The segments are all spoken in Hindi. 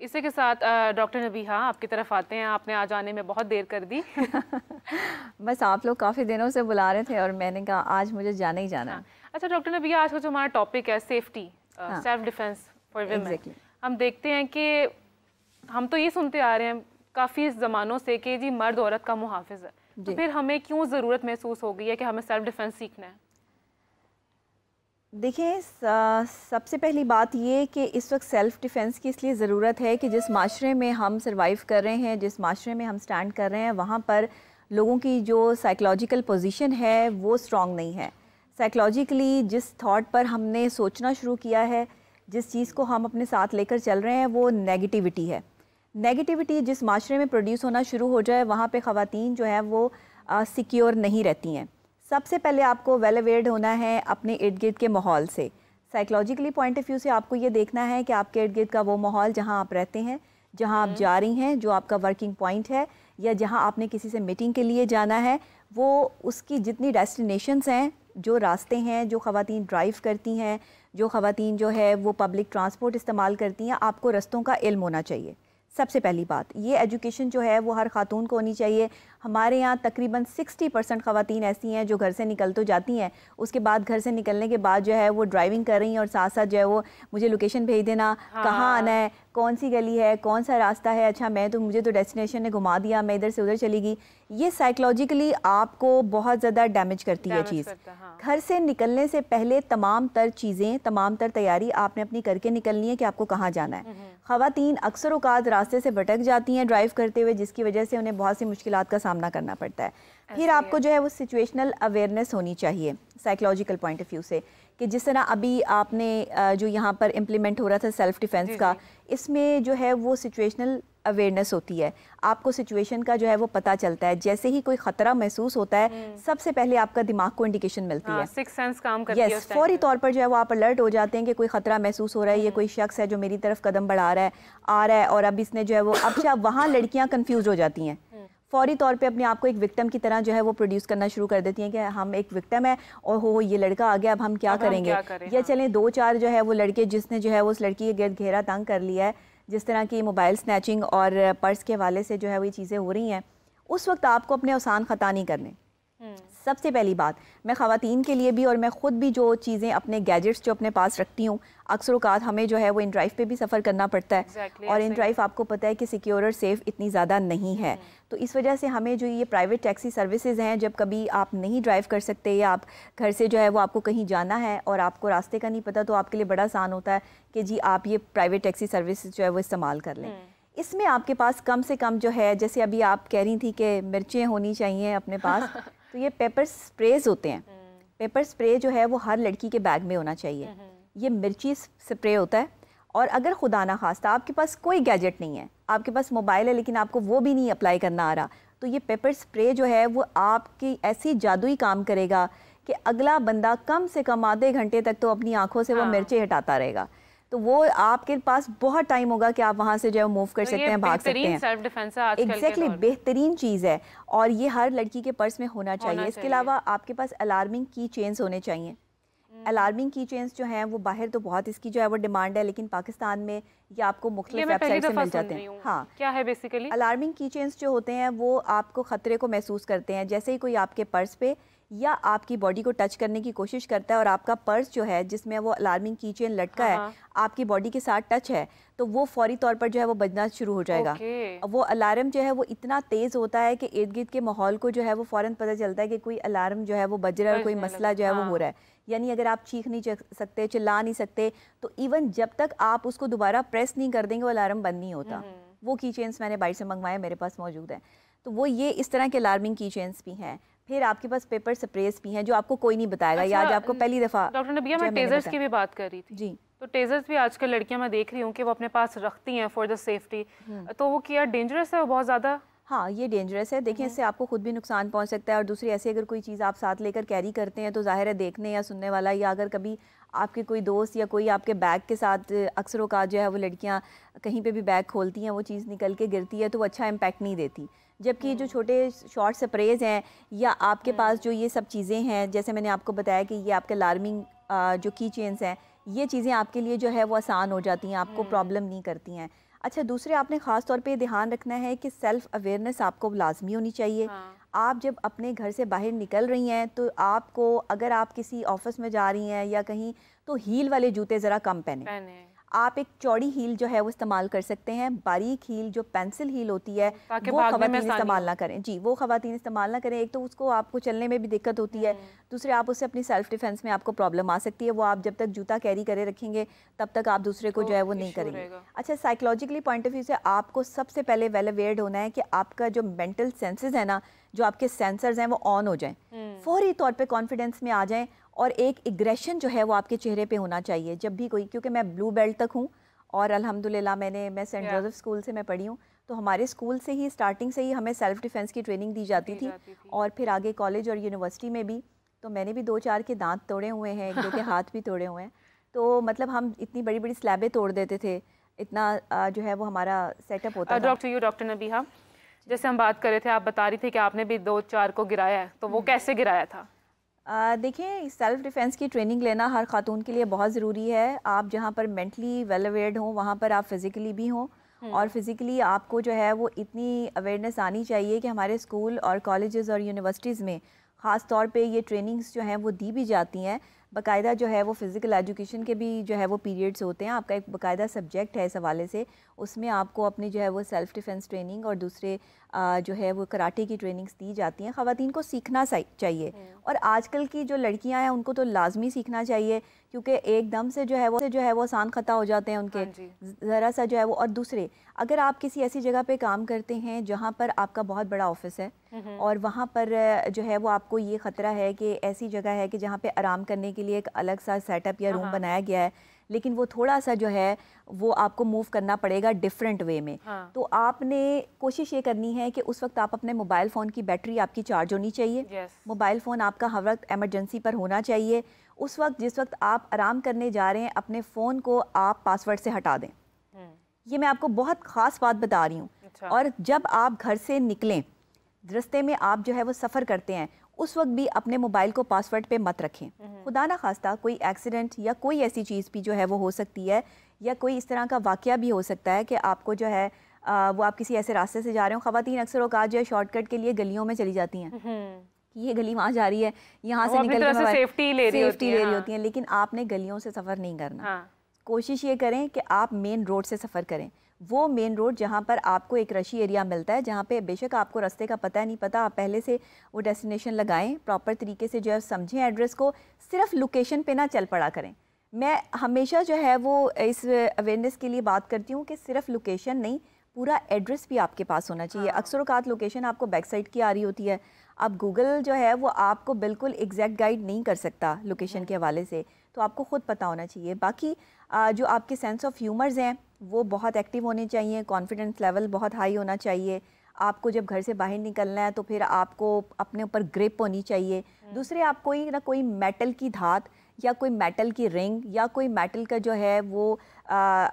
इसी के साथ डॉक्टर नबीहा आपकी तरफ आते हैं आपने आ जाने में बहुत देर कर दी बस आप लोग काफ़ी दिनों से बुला रहे थे और मैंने कहा आज मुझे जाना ही जाना हाँ। अच्छा डॉक्टर नबीहा आज का जो हमारा टॉपिक है safety self defence for women हम देखते हैं कि हम तो ये सुनते आ रहे हैं काफ़ी ज़मानों से कि जी मर्द औरत का मुहाफ़ है तो फिर हमें क्यों ज़रूरत महसूस हो गई है कि हमें सेल्फ डिफेंस सीखना है देखिए सबसे पहली बात ये कि इस वक्त सेल्फ़ डिफेंस की इसलिए ज़रूरत है कि जिस माशरे में हम सरवाइव कर रहे हैं जिस माशरे में हम स्टैंड कर रहे हैं वहाँ पर लोगों की जो साइकोलॉजिकल पोजीशन है वो स्ट्रॉन्ग नहीं है साइकोलॉजिकली जिस थॉट पर हमने सोचना शुरू किया है जिस चीज़ को हम अपने साथ लेकर चल रहे हैं वो नेगेटिविटी है नेगेटिविटी जिस माशरे में प्रोड्यूस होना शुरू हो जाए वहाँ पर ख़वान जो है वो सिक्योर नहीं रहती हैं सबसे पहले आपको वेल अवेयर्ड होना है अपने इर्द गिर्द के माहौल से साइकोलॉजिकली पॉइंट ऑफ व्यू से आपको ये देखना है कि आपके इर्द गिर्द का वो माहौल जहाँ आप रहते हैं जहाँ आप हम्म। जा रही हैं जो आपका वर्किंग पॉइंट है या जहाँ आपने किसी से मीटिंग के लिए जाना है वो उसकी जितनी डेस्टिनेशंस हैं जो रास्ते हैं जो खातन ड्राइव करती हैं जो खातन जो है वो पब्लिक ट्रांसपोर्ट इस्तेमाल करती हैं आपको रस्तों का इल्म होना चाहिए सबसे पहली बात ये एजुकेशन जो है वो हर खातून को होनी चाहिए हमारे यहाँ तकरीबन 60 परसेंट ख़वान ऐसी हैं जो घर से निकल तो जाती हैं उसके बाद घर से निकलने के बाद जो है वो ड्राइविंग कर रही हैं और साथ साथ जो है वो मुझे लोकेशन भेज देना हाँ। कहाँ आना है कौन सी गली है कौन सा रास्ता है अच्छा मैं तो मुझे तो डेस्टिनेशन ने घुमा दिया मैं इधर से उधर चली गई ये साइकोलॉजिकली आपको बहुत ज़्यादा डैमेज करती है चीज़ हाँ। घर से निकलने से पहले तमाम तर चीज़ें तमाम तर तैयारी आपने अपनी करके निकलनी है कि आपको कहाँ जाना है हम्म, हम्म। खातन अक्सर अवकात रास्ते से भटक जाती हैं ड्राइव करते हुए जिसकी वजह से उन्हें बहुत सी मुश्किल का सामना करना पड़ता है फिर आपको जो है वो सिचुएशनल अवेयरनेस होनी चाहिए साइकोलॉजिकल पॉइंट ऑफ व्यू से कि जिस तरह अभी आपने जो यहाँ पर इम्प्लीमेंट हो रहा था सेल्फ डिफेंस का इसमें जो है वो सिचुएशनल अवेयरनेस होती है आपको सिचुएशन का जो है वो पता चलता है जैसे ही कोई खतरा महसूस होता है हम्म। सबसे पहले आपका दिमाग को इंडिकेशन मिलती हाँ, है सिक्स सेंस काम करती yes, है फौरी तौर पर जो है वो आप अलर्ट हो जाते हैं कि कोई खतरा महसूस हो रहा है ये हम्म। कोई शख्स है जो मेरी तरफ कदम बढ़ा रहा है आ रहा है और अब इसने जो है वो अब वहाँ लड़कियाँ कन्फ्यूज हो जाती हैं हम्म। फौरी तौर पे अपने आप को एक विक्टम की तरह जो है वो प्रोड्यूस करना शुरू कर देती हैं कि हम एक विक्टम है और हो ये लड़का आ गया अब हम क्या अब करेंगे हम क्या या हाँ। चलें दो चार जो है वो लड़के जिसने जो है वो उस लड़की के गिर घेरा तंग कर लिया है जिस तरह की मोबाइल स्नैचिंग और पर्स के हवाले से जो है वो ये चीज़ें हो रही हैं उस वक्त आपको अपने आसान ख़ता नहीं करने सबसे पहली बात मैं ख़वान के लिए भी और मैं ख़ुद भी जो चीज़ें अपने गैजेट्स जो अपने पास रखती हूँ अक्सर उकात हमें जो है वो इन ड्राइव पे भी सफ़र करना पड़ता है exactly, और इन ड्राइव आपको पता है कि सिक्योर और सेफ़ इतनी ज़्यादा नहीं है हम्म। तो इस वजह से हमें जो ये प्राइवेट टैक्सी सर्विसेज हैं जब कभी आप नहीं ड्राइव कर सकते या आप घर से जो है वो आपको कहीं जाना है और आपको रास्ते का नहीं पता तो आपके लिए बड़ा आसान होता है कि जी आप ये प्राइवेट टैक्सी सर्विस जो है वो इस्तेमाल कर लें हम्म। इसमें आपके पास कम से कम जो है जैसे अभी आप कह रही थी कि मिर्चें होनी चाहिए अपने पास तो ये पेपर स्प्रेज होते हैं पेपर हम्म। स्प्रे जो है वो हर लड़की के बैग में होना चाहिए हम्म, हम्म। ये मिर्ची स्प्रे होता है और अगर खुदा ना खास्ता आपके पास कोई गैजेट नहीं है आपके पास मोबाइल है लेकिन आपको वो भी नहीं अप्लाई करना आ रहा तो ये पेपर स्प्रे जो है वो आपकी ऐसी जादुई काम करेगा कि अगला बंदा कम से कम आधे घंटे तक तो अपनी आँखों से हाँ। वो मिर्चें हटाता रहेगा तो वो आपके पास बहुत टाइम होगा कि आप वहाँ से जो है मूव कर तो सकते हैं भाग सकते हैं एग्जैक्टली बेहतरीन चीज़ है और ये हर लड़की के पर्स में होना चाहिए इसके अलावा आपके पास अलार्मिंग की चेन्स होने चाहिए अलार्मिंग की चेन्स जो हैं वो बाहर तो बहुत इसकी जो है वो डिमांड है लेकिन पाकिस्तान में ये आपको मुख्तलिफ वेबसाइट से मिल जाते हैं हाँ क्या है बेसिकली अलार्मिंग की चेन्स जो होते हैं वो आपको ख़तरे को महसूस करते हैं जैसे ही कोई आपके पर्स पे या आपकी बॉडी को टच करने की कोशिश करता है और आपका पर्स जो है जिसमें वो अलार्मिंग की चेन लटका है हाँ, हाँ। आपकी बॉडी के साथ टच है तो वो फौरी तौर पर जो है वो बजना शुरू हो जाएगा वो अलार्म जो है वो इतना तेज़ होता है कि इर्द गिर्द के माहौल को जो है वो फ़ौरन पता चलता है कि कोई अलार्म जो है वो बज रहा है और कोई मसला जो है वो हो हाँ। रहा है यानी अगर आप चीख नहीं सकते चिल्ला नहीं सकते तो इवन जब तक आप उसको दोबारा प्रेस नहीं कर देंगे वो अलार्म बंद नहीं होता हम्म, हम्म। वो की चेन्स मैंने बाइट से मंगवाए मेरे पास मौजूद है तो वो ये इस तरह के अलार्मिंग की चेन्स भी हैं फिर आपके पास पेपर स्प्रेस भी हैं जो आपको कोई नहीं बताएगा अच्छा, आज आपको पहली दफ़ा डॉक्टर नबिया मैं टेजर्स की भी बात कर रही थी जी तो टेजर्स भी आजकल लड़कियां मैं देख रही हूँ कि वो अपने पास रखती हैं फॉर द सेफ्टी तो वो क्या डेंजरस है वो बहुत ज़्यादा हाँ ये डेंजरस है देखिए हम्म। इससे आपको खुद भी नुकसान पहुंच सकता है और दूसरी ऐसी अगर कोई चीज़ आप साथ लेकर कैरी करते हैं तो ज़ाहिर है देखने या सुनने वाला या अगर कभी आपके कोई दोस्त या कोई आपके बैग के साथ अक्सरों का जो है वो लड़कियाँ कहीं पे भी बैग खोलती हैं वो चीज़ निकल के गिरती है तो वो अच्छा इम्पैक्ट नहीं देती जबकि जो हम्म। छोटे शॉर्ट स्प्रेज हैं या आपके हम्म। पास जो ये सब चीज़ें हैं जैसे मैंने आपको बताया कि ये आपके अलार्मिंग जो की चेन्स हैं ये चीज़ें आपके लिए जो है वो आसान हो जाती हैं आपको प्रॉब्लम हम्म। नहीं करती हैं अच्छा दूसरे आपने ख़ास तौर पे ध्यान रखना है कि सेल्फ़ अवेयरनेस आपको लाजमी होनी चाहिए हाँ। आप जब अपने घर से बाहर निकल रही हैं तो आपको अगर आप किसी ऑफिस में जा रही हैं या कहीं तो हील वाले जूते ज़रा कम पहने, पहने। आप एक चौड़ी हील जो है वो इस्तेमाल कर सकते हैं बारीक हील जो पेंसिल हील होती है वो खातन इस्तेमाल ना करें जी वो खातन इस्तेमाल ना करें एक तो उसको आपको चलने में भी दिक्कत होती है हम्म। दूसरे आप उससे अपनी सेल्फ डिफेंस में आपको प्रॉब्लम आ सकती है वो आप जब तक जूता कैरी करे रखेंगे तब तक आप दूसरे को तो जो है वो नहीं करेंगे अच्छा साइकोलॉजिकली पॉइंट ऑफ व्यू से आपको सबसे पहले वेल अवेयर होना है कि आपका जो मेंटल सेंसेज है ना जो आपके सेंसर्स हैं वो ऑन हो जाएं हम्म। फौरी तौर पे कॉन्फिडेंस में आ जाएं और एक एग्रेशन जो है वो आपके चेहरे पे होना चाहिए जब भी कोई क्योंकि मैं ब्लू बेल्ट तक हूँ और अल्हम्दुलिल्लाह मैंने मैं सेंट जोसेफ yeah. स्कूल से मैं पढ़ी हूँ तो हमारे स्कूल से ही स्टार्टिंग से ही हमें सेल्फ डिफेंस की ट्रेनिंग दी जाती, दी थी, जाती थी और फिर आगे कॉलेज और यूनिवर्सिटी में भी तो मैंने भी दो चार के दांत तोड़े हुए हैं एक दो के हाथ भी तोड़े हुए हैं तो मतलब हम इतनी बड़ी बड़ी स्लैबें तोड़ देते थे इतना जो है वो हमारा सेटअप होता डॉक्टर यू डॉक्टर नबी हाँ जैसे हम बात कर रहे थे आप बता रही थी कि आपने भी दो चार को गिराया है तो वो हम्म। कैसे गिराया था देखिए सेल्फ डिफेंस की ट्रेनिंग लेना हर खातून के लिए बहुत ज़रूरी है आप जहाँ पर मेंटली वेल अवेयर्ड हों वहाँ पर आप फिज़िकली भी हों हम्म। और फिज़िकली आपको जो है वो इतनी अवेयरनेस आनी चाहिए कि हमारे स्कूल और कॉलेजेस और यूनिवर्सिटीज़ में ख़ास तौर पे ये ट्रेनिंग्स जो हैं वो दी भी जाती हैं बाकायदा जो है वो फ़िज़िकल एजुकेशन के भी जो है वो पीरियड्स होते हैं आपका एक बाकायदा सब्जेक्ट है इस हवाले से उसमें आपको अपनी जो है वो सेल्फ़ डिफेंस ट्रेनिंग और दूसरे जो है वो कराटे की ट्रेनिंग्स दी जाती हैं ख़वान को सीखना चाहिए हम्म। और आजकल की जो लड़कियां हैं उनको तो लाजमी सीखना चाहिए क्योंकि एकदम से जो है वो जो है वो आसान ख़ता हो जाते हैं उनके हाँ ज़रा सा जो है वो और दूसरे अगर आप किसी ऐसी जगह पे काम करते हैं जहाँ पर आपका बहुत बड़ा ऑफिस है हम्म, हम्म। और वहाँ पर जो है वो आपको ये ख़तरा है कि ऐसी जगह है कि जहाँ पर आराम करने के लिए एक अलग सा सेटअप या रूम हाँ, हाँ। बनाया गया है लेकिन वो थोड़ा सा जो है वो आपको मूव करना पड़ेगा डिफरेंट वे में हाँ। तो आपने कोशिश ये करनी है कि उस वक्त आप अपने मोबाइल फ़ोन की बैटरी आपकी चार्ज होनी चाहिए मोबाइल फ़ोन आपका हर वक्त एमरजेंसी पर होना चाहिए उस वक्त जिस वक्त आप आराम करने जा रहे हैं अपने फ़ोन को आप पासवर्ड से हटा दें हम्म। ये मैं आपको बहुत ख़ास बात बता रही हूँ अच्छा। और जब आप घर से निकलें रस्ते में आप जो है वो सफ़र करते हैं उस वक्त भी अपने मोबाइल को पासवर्ड पे मत रखें हम्म। खुदा ना खास्ता कोई एक्सीडेंट या कोई ऐसी चीज़ भी जो है वो हो सकती है या कोई इस तरह का वाक़ भी हो सकता है कि आपको जो है आ, वो आप किसी ऐसे रास्ते से जा रहे हो खातन अक्सर अवकात जो है शॉर्टकट के लिए गलियों में चली जाती हैं हम्म। ये गली वहाँ जा रही है यहाँ से निकल सेफ्टी ले रही होती है हाँ। लेकिन आपने गलियों से सफ़र नहीं करना हाँ। कोशिश ये करें कि आप मेन रोड से सफ़र करें वो मेन रोड जहाँ पर आपको एक रशी एरिया मिलता है जहाँ पे बेशक आपको रास्ते का पता नहीं पता आप पहले से वो डेस्टिनेशन लगाएं प्रॉपर तरीके से जो है समझें एड्रेस को सिर्फ लोकेशन पे ना चल पड़ा करें मैं हमेशा जो है वो इस अवेयरनेस के लिए बात करती हूँ कि सिर्फ लोकेशन नहीं पूरा एड्रेस भी आपके पास होना चाहिए हाँ। अक्सर अवकात लोकेशन आपको बैक साइड की आ रही होती है अब गूगल जो है वो आपको बिल्कुल एग्जैक्ट गाइड नहीं कर सकता लोकेशन हाँ। के हवाले से तो आपको ख़ुद पता होना चाहिए बाकी जो आपके सेंस ऑफ ह्यूमर्स हैं वो बहुत एक्टिव होने चाहिए कॉन्फिडेंस लेवल बहुत हाई होना चाहिए आपको जब घर से बाहर निकलना है तो फिर आपको अपने ऊपर ग्रिप होनी चाहिए हम्म। दूसरे आप कोई ना कोई मेटल की धात या कोई मेटल की रिंग या कोई मेटल का जो है वो आ,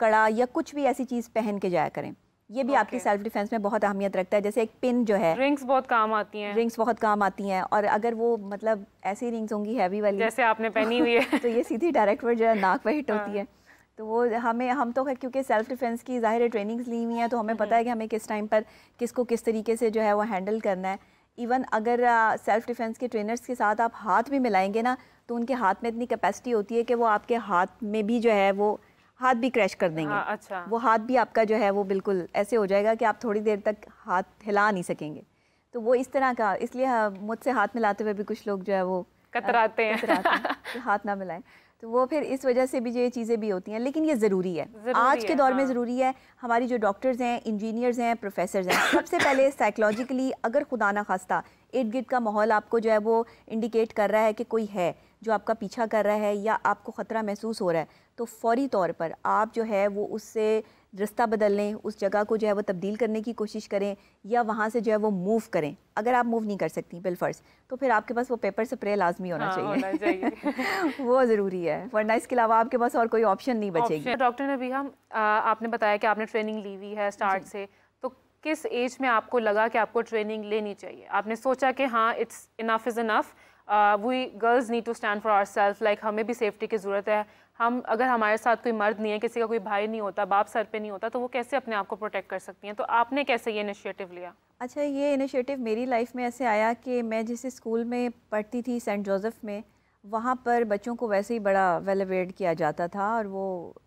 कड़ा या कुछ भी ऐसी चीज़ पहन के जाया करें ये भी okay. आपकी सेल्फ डिफेंस में बहुत अहमियत रखता है जैसे एक पिन जो है रिंग्स बहुत काम आती हैं रिंग्स बहुत काम आती हैं और अगर वो मतलब ऐसी रिंग्स होंगी हैवी वाली जैसे आपने पहनी हुई है तो ये सीधी डायरेक्ट पर जो है नाक पर हिट हाँ। होती है तो वो हमें हम तो क्योंकि सेल्फ डिफेंस की ज़ाहिर ट्रेनिंग्स ली हुई हैं तो हमें पता हम्म। है कि हमें किस टाइम पर किसको किस तरीके से जो है वो हैंडल करना है इवन अगर सेल्फ डिफेंस के ट्रेनर्स के साथ आप हाथ भी मिलाएंगे ना तो उनके हाथ में इतनी कैपेसिटी होती है कि वो आपके हाथ में भी जो है वो हाथ भी क्रैश कर देंगे हाँ, अच्छा वो हाथ भी आपका जो है वो बिल्कुल ऐसे हो जाएगा कि आप थोड़ी देर तक हाथ हिला नहीं सकेंगे तो वो इस तरह का इसलिए हाँ, मुझसे हाथ मिलाते हुए भी कुछ लोग जो है वो कतराते हैं, कतराते हैं तो हाथ ना मिलाएं तो वो फिर इस वजह से भी ये चीज़ें भी होती हैं लेकिन ये ज़रूरी है जरूरी आज है, के दौर हाँ। में ज़रूरी है हमारी जो डॉक्टर्स हैं इंजीनियर्स हैं प्रोफेसर्स हैं सबसे पहले साइकोलॉजिकली अगर खुदा ना खास्ता इर्द गिर्द का माहौल आपको जो है वो इंडिकेट कर रहा है कि कोई है जो आपका पीछा कर रहा है या आपको ख़तरा महसूस हो रहा है तो फौरी तौर पर आप जो है वो उससे रास्ता बदल लें उस जगह को जो है वो तब्दील करने की कोशिश करें या वहाँ से जो है वो मूव करें अगर आप मूव नहीं कर सकती बिलफर्स तो फिर आपके पास वो पेपर स्प्रे लाजमी होना हाँ, चाहिए, होना चाहिए। वो ज़रूरी है वरना इसके अलावा आपके पास और कोई ऑप्शन नहीं बचेगी डॉक्टर नबी हम आपने बताया कि आपने ट्रेनिंग ली हुई है स्टार्ट से तो किस एज में आपको लगा कि आपको ट्रेनिंग लेनी चाहिए आपने सोचा कि हाँ it's enough is enough we girls need to stand for our self like हमें भी सेफ्टी की ज़रूरत है हम अगर हमारे साथ कोई मर्द नहीं है किसी का कोई भाई नहीं होता बाप सर पे नहीं होता तो वो कैसे अपने आप को प्रोटेक्ट कर सकती हैं तो आपने कैसे ये इनिशिएटिव लिया अच्छा ये इनिशिएटिव मेरी लाइफ में ऐसे आया कि मैं जिस स्कूल में पढ़ती थी सेंट जोसेफ में वहाँ पर बच्चों को वैसे ही बड़ा वेल किया जाता था और वो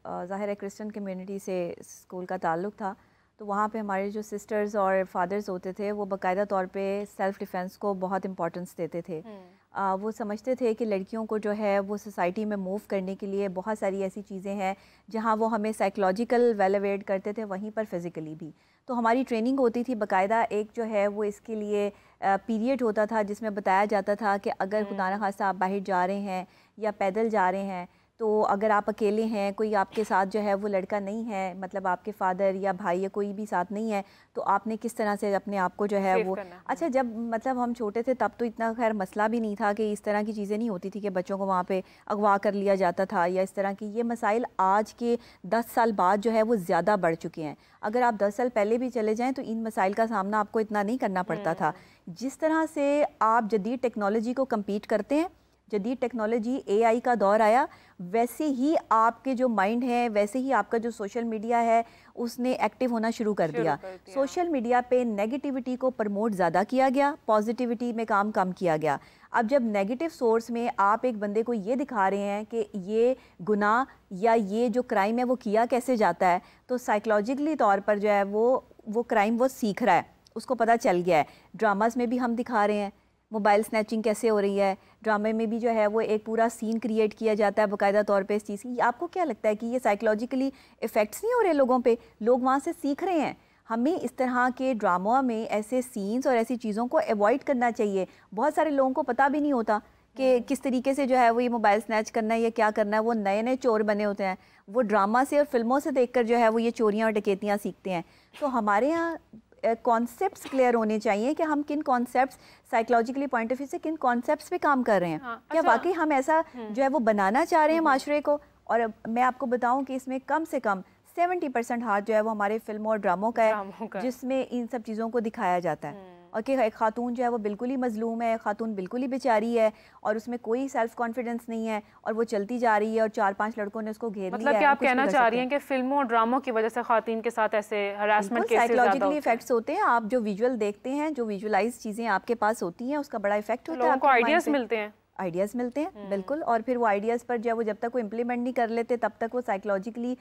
ज़ाहिर है क्रिश्चन कम्यूनिटी से स्कूल का ताल्लुक था तो वहाँ पे हमारे जो सिस्टर्स और फादर्स होते थे वो बाकायदा तौर पे सेल्फ़ डिफेंस को बहुत इंपॉर्टेंस देते थे हम्म। वो समझते थे कि लड़कियों को जो है वो सोसाइटी में मूव करने के लिए बहुत सारी ऐसी चीज़ें हैं जहाँ वो हमें साइकोलॉजिकल वेलोवेट करते थे वहीं पर फ़िज़िकली भी तो हमारी ट्रेनिंग होती थी बकायदा एक जो है वो इसके लिए पीरियड होता था जिसमें बताया जाता था कि अगर हम्म। खुदा न खासा आप बाहर जा रहे हैं या पैदल जा रहे हैं तो अगर आप अकेले हैं कोई आपके साथ जो है वो लड़का नहीं है मतलब आपके फादर या भाई या कोई भी साथ नहीं है तो आपने किस तरह से अपने आप को जो है वो हाँ। अच्छा जब मतलब हम छोटे थे तब तो इतना खैर मसला भी नहीं था कि इस तरह की चीज़ें नहीं होती थी कि बच्चों को वहाँ पर अगवा कर लिया जाता था या इस तरह की ये मसाइल आज के दस साल बाद जो है वो ज़्यादा बढ़ चुके हैं अगर आप दस साल पहले भी चले जाएँ तो इन मसाइल का सामना आपको इतना नहीं करना पड़ता हम्म। था जिस तरह से आप जदीद टेक्नोलॉजी को कम्पीट करते हैं जदीद टेक्नोलॉजी एआई का दौर आया वैसे ही आपके जो माइंड है वैसे ही आपका जो सोशल मीडिया है उसने एक्टिव होना शुरू कर दिया सोशल मीडिया पे नेगेटिविटी को प्रमोट ज़्यादा किया गया पॉजिटिविटी में काम कम किया गया अब जब नेगेटिव सोर्स में आप एक बंदे को ये दिखा रहे हैं कि ये गुनाह या ये जो क्राइम है वो किया कैसे जाता है तो साइकोलॉजिकली तौर पर जो है वो वो क्राइम वो सीख रहा है उसको पता चल गया है ड्रामास में भी हम दिखा रहे हैं मोबाइल स्नैचिंग कैसे हो रही है ड्रामे में भी जो है वो एक पूरा सीन क्रिएट किया जाता है बाकायदा तौर पे इस चीज़ की आपको क्या लगता है कि ये साइकोलॉजिकली इफ़ेक्ट्स नहीं हो रहे लोगों पे लोग वहाँ से सीख रहे हैं हमें इस तरह के ड्रामा में ऐसे सीन्स और ऐसी चीज़ों को अवॉइड करना चाहिए बहुत सारे लोगों को पता भी नहीं होता कि हम्म। किस तरीके से जो है वो ये मोबाइल स्नैच करना है या क्या करना है वो नए नए चोर बने होते हैं वो ड्रामा से और फिल्मों से देखकर जो है वो ये चोरियाँ और डकैतियाँ सीखते हैं तो हमारे यहाँ कॉन्सेप्ट्स क्लियर होने चाहिए कि हम किन concepts psychologically point of view से किन कॉन्सेप्ट्स पे काम कर रहे हैं हाँ, क्या अच्छा, वाकई हम ऐसा हम्म। जो है वो बनाना चाह रहे हैं माशरे हम्म। को और मैं आपको बताऊं कि इसमें कम से कम सेवेंटी परसेंट हाथ जो है वो हमारे फिल्मों और ड्रामों का है जिसमें इन सब चीज़ों को दिखाया जाता है हम्म। और कि एक खातून जो है वो बिल्कुल ही मजलूम है खातून बिल्कुल ही बेचारी है और उसमें कोई सेल्फ कॉन्फिडेंस नहीं है और वो चलती जा रही है और चार पाँच लड़कों ने उसको घेर मतलब कि आप कहना चाह रही हैं कि फिल्मों और ड्रामों की वजह से खातन के साथ ऐसे हरासमेंट साइकोलॉजिकली इफेक्ट्स होते हैं आप जो विजुअल देखते हैं जो विजुअलाइज चीज़ें आपके पास होती हैं उसका बड़ा इफेक्ट होता है आइडियाज़ मिलते हैं आइडियाज़ मिलते हैं हम्म। बिल्कुल और फिर वो आइडियाज़ पर जो है वो जब तक वो इम्प्लीमेंट नहीं कर लेते तब तक वो साइकोलॉजिकली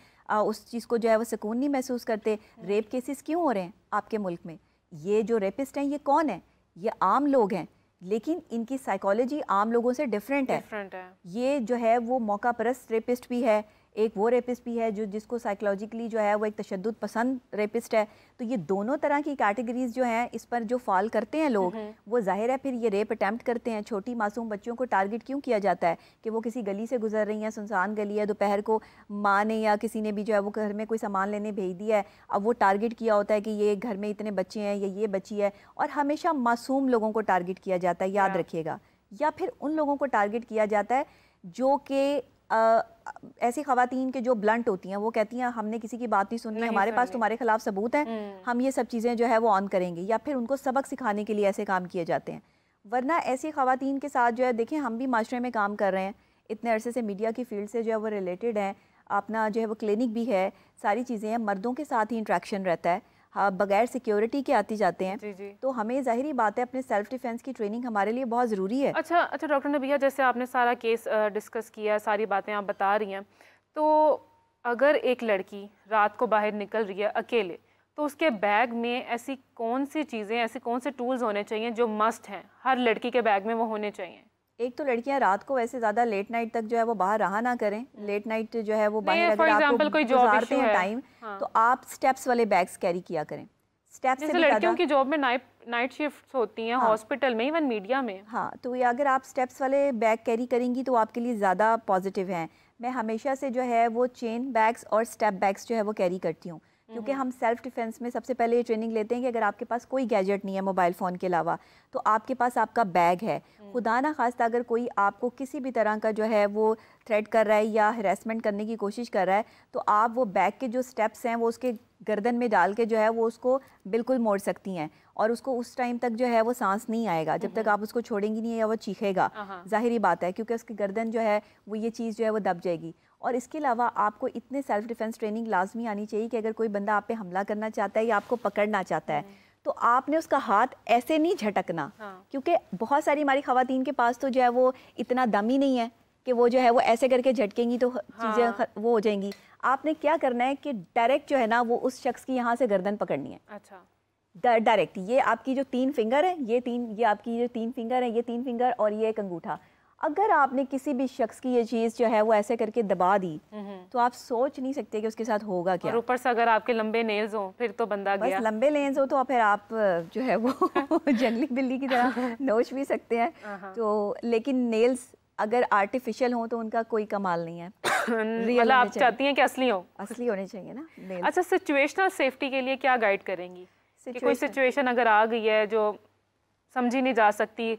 उस चीज़ को जो है वो सुकून नहीं महसूस करते रेप हम्म। केसेस क्यों हो रहे हैं आपके मुल्क में ये जो रेपिस्ट हैं ये कौन है ये आम लोग हैं लेकिन इनकी साइकोलॉजी आम लोगों से डिफरेंट है।, है ये जो है वो मौका परस्त रेपिस्ट भी है एक वो रेपिस्ट भी है जो जिसको साइकोलॉजिकली जो है वो एक तशद पसंद रेपिस्ट है तो ये दोनों तरह की कैटेगरीज जो हैं इस पर जो फॉल करते हैं लोग हम्म। वो जाहिर है फिर ये रेप अटैम्प्ट करते हैं छोटी मासूम बच्चों को टारगेट क्यों किया जाता है कि वो किसी गली से गुजर रही हैं सुनसान गली है दोपहर को माँ ने या किसी ने भी जो है वो घर में कोई सामान लेने भेज दिया है अब वो टारगेट किया होता है कि ये घर में इतने बच्चे हैं या ये बच्ची है और हमेशा मासूम लोगों को टारगेट किया जाता है याद हाँ। रखिएगा या फिर उन लोगों को टारगेट किया जाता है जो कि ऐसी खातन के जो ब्लंट होती हैं वो कहती हैं हमने किसी की बात नहीं नहीं हमारे पास तुम्हारे खिलाफ सबूत है हम्म। हम ये सब चीज़ें जो है वो ऑन करेंगे या फिर उनको सबक सिखाने के लिए ऐसे काम किए जाते हैं वरना ऐसी खातन के साथ जो है देखें हम भी माशरे में काम कर रहे हैं इतने अरसे से मीडिया की फील्ड से जो है वो रिलेटेड हैं अपना जो है वो क्लिनिक भी है सारी चीज़ें हैं मर्दों के साथ ही इंट्रैक्शन रहता है हाँ, बगैर सिक्योरिटी के आती जाते हैं जी जी। तो हमें जाहिर बात है अपने सेल्फ डिफेंस की ट्रेनिंग हमारे लिए बहुत ज़रूरी है अच्छा अच्छा डॉक्टर नबिया जैसे आपने सारा केस डिस्कस किया सारी बातें आप बता रही हैं तो अगर एक लड़की रात को बाहर निकल रही है अकेले तो उसके बैग में ऐसी कौन सी चीज़ें ऐसे कौन से टूल्स होने चाहिए जो मस्ट हैं हर लड़की के बैग में वो होने चाहिए एक तो लड़कियां रात को वैसे ज्यादा लेट नाइट तक जो है वो बाहर रहा ना करें लेट हम्म। नाइट जो है वो बाहर अगर आपको गुजारते हैं टाइम हाँ। तो आप स्टेप्स वाले बैग्स कैरी किया करें स्टेप्स से लड़कियों की जॉब में नाइट नाइट शिफ्ट होती हैं हॉस्पिटल हाँ, में इवन मीडिया में हाँ तो ये अगर आप स्टेप्स वाले बैग कैरी करेंगी तो आपके लिए ज़्यादा पॉजिटिव हैं मैं हमेशा से जो है वो चेन बैग्स और स्टेप बैग्स जो है वो कैरी करती हूँ क्योंकि हम्म। हम सेल्फ डिफेंस में सबसे पहले ये ट्रेनिंग लेते हैं कि अगर आपके पास कोई गैजेट नहीं है मोबाइल फ़ोन के अलावा तो आपके पास आपका बैग है हम्म। खुदा ना खास्ता अगर कोई आपको किसी भी तरह का जो है वो थ्रेड कर रहा है या हरेसमेंट करने की कोशिश कर रहा है तो आप वो बैग के जो स्टेप्स हैं वो उसके गर्दन में डाल के जो है वो उसको बिल्कुल मोड़ सकती हैं और उसको उस टाइम तक जो है वो सांस नहीं आएगा जब तक हम्म। आप उसको छोड़ेंगी नहीं या वो चीखेगा हाँ। जाहिर बात है क्योंकि उसकी गर्दन जो है वो ये चीज़ जो है वो दब जाएगी और इसके अलावा आपको इतने सेल्फ डिफेंस ट्रेनिंग लाजमी आनी चाहिए कि अगर कोई बंदा आप पे हमला करना चाहता है या आपको पकड़ना चाहता है हम्म। तो आपने उसका हाथ ऐसे नहीं झटकना हाँ। क्योंकि बहुत सारी हमारी खातन के पास तो जो है वो इतना दम ही नहीं है कि वो जो है वो ऐसे करके झटकेंगी तो हाँ। चीज़ें वो हो जाएंगी आपने क्या करना है कि डायरेक्ट जो है ना वो उस शख्स की यहाँ से गर्दन पकड़नी है अच्छा डायरेक्ट ये आपकी जो तीन फिंगर है ये तीन ये आपकी जो तीन फिंगर है ये तीन फिंगर और ये एक अंगूठा अगर आपने किसी भी शख्स की ये चीज़ जो है वो ऐसे करके दबा दी हम्म। तो आप सोच नहीं सकते कि उसके साथ होगा क्या ऊपर से अगर आपके लंबे नेल्स हो फिर तो बंदा गया लंबे नेल्स हो तो फिर आप जो है वो जंगली बिल्ली की तरह नोच भी सकते हैं हाँ, हाँ। तो लेकिन नेल्स अगर आर्टिफिशियल हो तो उनका कोई कमाल नहीं है रियल मतलब आप चाहती हैं कि असली हो असली होने चाहिए ना अच्छा सिचुएशनल सेफ्टी के लिए क्या गाइड करेंगी कि कोई सिचुएशन अगर आ गई है जो समझी नहीं जा सकती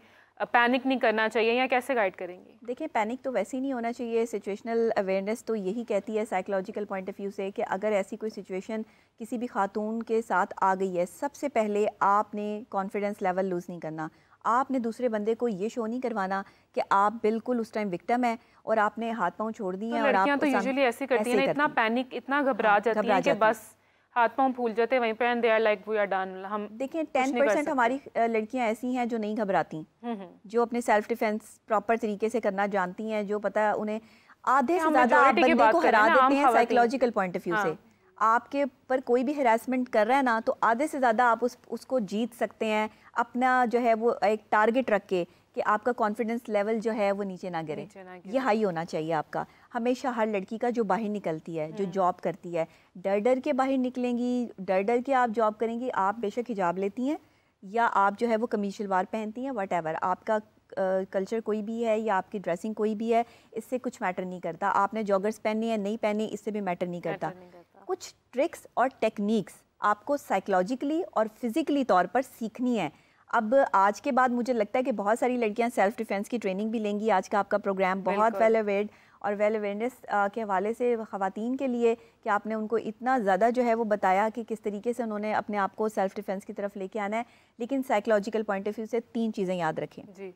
पैनिक नहीं करना चाहिए या कैसे गाइड करेंगे देखिए पैनिक तो वैसे ही नहीं होना चाहिए सिचुएशनल अवेयरनेस तो यही कहती है साइकोलॉजिकल पॉइंट ऑफ व्यू से कि अगर ऐसी कोई सिचुएशन किसी भी खातून के साथ आ गई है सबसे पहले आपने कॉन्फिडेंस लेवल लूज़ नहीं करना आपने दूसरे बंदे को ये शो नहीं करवाना कि आप बिल्कुल उस टाइम विक्टम है और आपने हाथ पाँव छोड़ दिए तो और आप तो यूजुअली ऐसे करती है इतना पैनिक इतना हाँ, घबरा जाती है कि बस हाथ पाँव भूल जाते हैं वहीं पे and they are like we are done हम देखिए टेन परसेंट हमारी लड़कियां ऐसी हैं जो नहीं घबराती हम्म, हम्म। जो अपने सेल्फ डिफेंस प्रॉपर तरीके से करना जानती हैं जो पता है उन्हें आधे से ज़्यादा आप बंदे को हरा देते हैं साइकोलॉजिकल पॉइंट ऑफ व्यू से हाँ। आपके पर कोई भी हेरासमेंट कर रहा है ना तो आधे से ज़्यादा आप उस उसको जीत सकते हैं अपना जो है वो एक टारगेट रख के कि आपका कॉन्फिडेंस लेवल जो है वो नीचे ना गिरे। ये हाई होना चाहिए आपका हमेशा हर लड़की का जो बाहर निकलती है जो जॉब हम्म। करती है डर डर के बाहर निकलेंगी डर डर के आप जॉब करेंगी आप बेशक हिजाब लेती हैं या आप जो है वो कमीज शलवार पहनती हैं वट आपका कल्चर uh, कोई भी है या आपकी ड्रेसिंग कोई भी है इससे कुछ मैटर नहीं करता आपने जॉगर्स पहने या नहीं पहने इससे भी मैटर नहीं करता, नहीं करता। कुछ ट्रिक्स और टेक्निक्स आपको साइकोलॉजिकली और फिज़िकली तौर पर सीखनी है अब आज के बाद मुझे लगता है कि बहुत सारी लड़कियां सेल्फ डिफेंस की ट्रेनिंग भी लेंगी आज का आपका प्रोग्राम बहुत वेल अवेड well और वेल अवेयरनेस के हवाले से ख़वान के लिए कि आपने उनको इतना ज़्यादा जो है वो बताया कि किस तरीके से उन्होंने अपने आप को सेल्फ़ डिफेंस की तरफ लेके आना है लेकिन साइकोलॉजिकल पॉइंट ऑफ व्यू से तीन चीज़ें याद रखें जी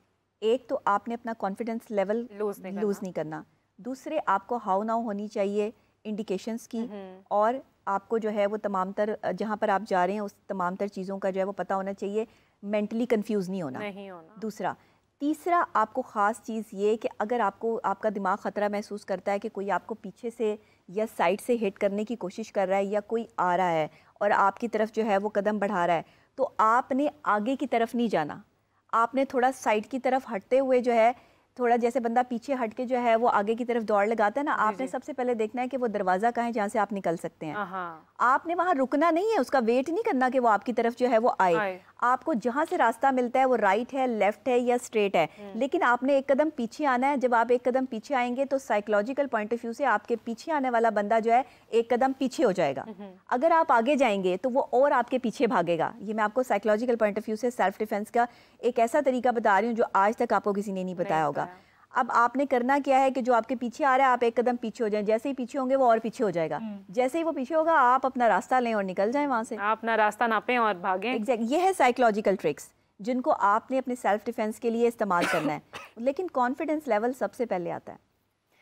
एक तो आपने अपना कॉन्फिडेंस लेवल लूज़ नहीं नहीं करना दूसरे आपको हाउ नाउ होनी चाहिए इंडिकेशंस की हम्म। और आपको जो है वो तमाम तर जहाँ पर आप जा रहे हैं उस तमाम तर चीज़ों का जो है वो पता होना चाहिए मेंटली कंफ्यूज नहीं होना दूसरा तीसरा आपको ख़ास चीज़ ये कि अगर आपको आपका दिमाग ख़तरा महसूस करता है कि कोई आपको पीछे से या साइड से हिट करने की कोशिश कर रहा है या कोई आ रहा है और आपकी तरफ जो है वो कदम बढ़ा रहा है तो आपने आगे की तरफ नहीं जाना आपने थोड़ा साइड की तरफ हटते हुए जो है थोड़ा जैसे बंदा पीछे हट के जो है वो आगे की तरफ दौड़ लगाता है ना आपने सबसे पहले देखना है कि वो दरवाज़ा कहाँ है जहाँ से आप निकल सकते हैं हाँ। आपने वहाँ रुकना नहीं है उसका वेट नहीं करना कि वो आपकी तरफ जो है वो आए, आए। आपको जहाँ से रास्ता मिलता है वो राइट है लेफ्ट है या स्ट्रेट है हम्म। लेकिन आपने एक कदम पीछे आना है जब आप एक कदम पीछे आएंगे तो साइकोलॉजिकल पॉइंट ऑफ व्यू से आपके पीछे आने वाला बंदा जो है एक कदम पीछे हो जाएगा हम्म। अगर आप आगे जाएंगे तो वो और आपके पीछे भागेगा ये मैं आपको साइकोलॉजिकल पॉइंट ऑफ व्यू से सेल्फ डिफेंस का एक ऐसा तरीका बता रही हूँ जो आज तक आपको किसी ने नहीं बताया होगा अब आपने करना क्या है कि जो आपके पीछे आ रहा है आप एक कदम पीछे हो जाए जैसे ही पीछे होंगे वो और पीछे हो जाएगा हम्म। जैसे ही वो पीछे होगा आप अपना रास्ता लें और निकल जाए वहां से आप अपना रास्ता नापें और भागें एग्जैक्ट ये है साइकोलॉजिकल ट्रिक्स जिनको आपने अपने सेल्फ डिफेंस के लिए इस्तेमाल करना है लेकिन कॉन्फिडेंस लेवल सबसे पहले आता है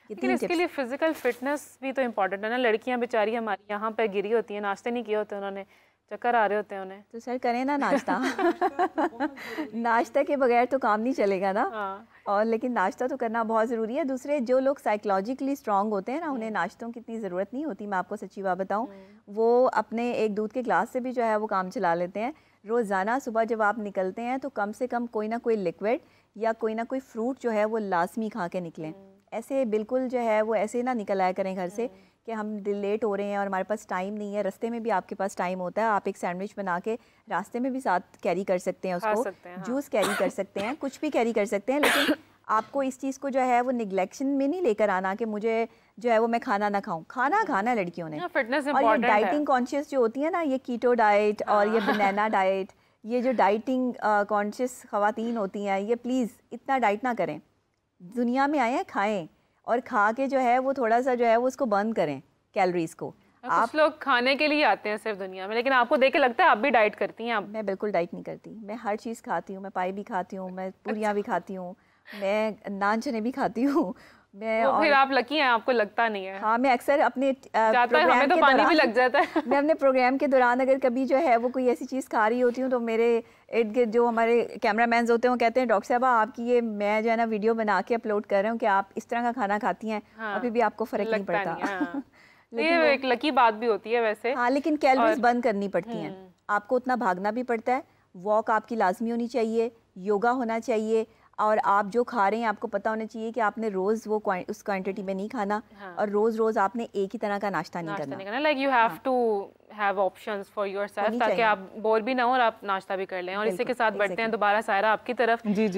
लेकिन इसके लिए फिजिकल फिटनेस भी तो इम्पोर्टेंट है ना लड़कियां बेचारी हमारी यहाँ पर गिरी होती है नाश्ते नहीं किए होते उन्होंने चक्कर आ रहे होते हैं उन्हें तो सर करें ना नाश्ता नाश्ता के बगैर तो काम नहीं चलेगा ना हाँ। और लेकिन नाश्ता तो करना बहुत ज़रूरी है दूसरे जो लोग साइकोलॉजिकली स्ट्रांग होते हैं ना उन्हें हम्म। नाश्तों की इतनी ज़रूरत नहीं होती मैं आपको सच्ची बात बताऊँ हम्म। वो अपने एक दूध के ग्लास से भी जो है वो काम चला लेते हैं रोज़ाना सुबह जब आप निकलते हैं तो कम से कम कोई ना कोई लिक्विड या कोई ना कोई फ्रूट जो है वो लाजमी खा के निकलें हम्म। ऐसे बिल्कुल जो है वो ऐसे ना निकल आया करें घर से कि हम लेट हो रहे हैं और हमारे पास टाइम नहीं है रास्ते में भी आपके पास टाइम होता है आप एक सैंडविच बना के रास्ते में भी साथ कैरी कर सकते हैं उसको हाँ। जूस कैरी कर सकते हैं कुछ भी कैरी कर सकते हैं लेकिन आपको इस चीज़ को जो है वो निग्लेक्शन में नहीं लेकर आना कि मुझे जो है वो मैं खाना ना खाऊं खाना खाना लड़कियों ने फिटनेस हाँ, और ये डाइटिंग कॉन्शियस जो होती है ना ये कीटो डाइट और ये बनाना हाँ। डाइट ये जो डाइटिंग कॉन्शियस खातन होती हैं ये प्लीज़ इतना डाइट ना करें दुनिया में आए खाएँ और खा के जो है वो थोड़ा सा जो है वो उसको बंद करें कैलोरीज को हाँ, आप लोग खाने के लिए आते हैं सिर्फ दुनिया में लेकिन आपको देख के लगता है आप भी डाइट करती हैं आप मैं बिल्कुल डाइट नहीं करती मैं हर चीज़ खाती हूँ मैं पाई भी खाती हूँ मैं पूरियाँ भी खाती हूँ मैं नान चने भी खाती हूँ मैं वो फिर आप लकी हैं आपको लगता नहीं है हाँ मैं अक्सर अपने जाता है हमें तो पानी भी लग जाता है मैं अपने प्रोग्राम के दौरान अगर कभी जो है वो कोई ऐसी चीज़ खा रही होती हूँ तो मेरे इर्द गिर्द जो हमारे कैमरा मैन होते हैं वो कहते हैं डॉक्टर साहब आपकी ये मैं जो है ना वीडियो बना के अपलोड कर रहा हूँ कि आप इस तरह का खाना खाती हैं हाँ, अभी भी आपको फ़र्क नहीं पड़ता हाँ। ये एक लकी बात भी होती है वैसे हाँ लेकिन कैलोरीज बंद करनी पड़ती हैं हम्म। आपको उतना भागना भी पड़ता है वॉक आपकी लाजमी होनी चाहिए योगा होना चाहिए और आप जो खा रहे हैं आपको पता होना चाहिए कि आपने रोज़ वो उस क्वांटिटी में नहीं खाना हाँ. और रोज़ रोज़ आपने एक ही तरह का नाश्ता नहीं करना like you have to have options for yourself ताकि आप बोर भी ना हो और आप नाश्ता भी कर लें और इसी के साथ बढ़ते हैं दोबारा सायरा आपकी तरफ जी जी